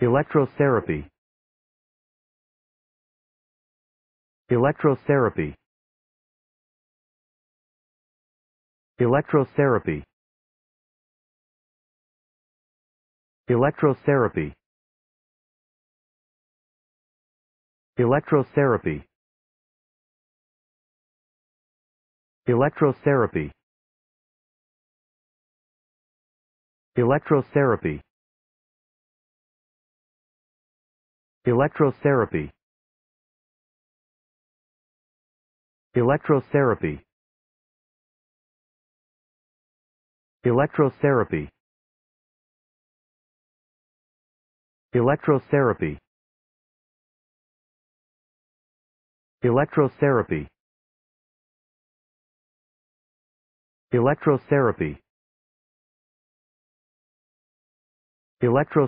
Electrotherapy Electrotherapy Electrotherapy Electrotherapy Electrotherapy Electrotherapy Electrotherapy Electrotherapy Electrotherapy Electrotherapy Electrotherapy Electrotherapy Electrotherapy Electro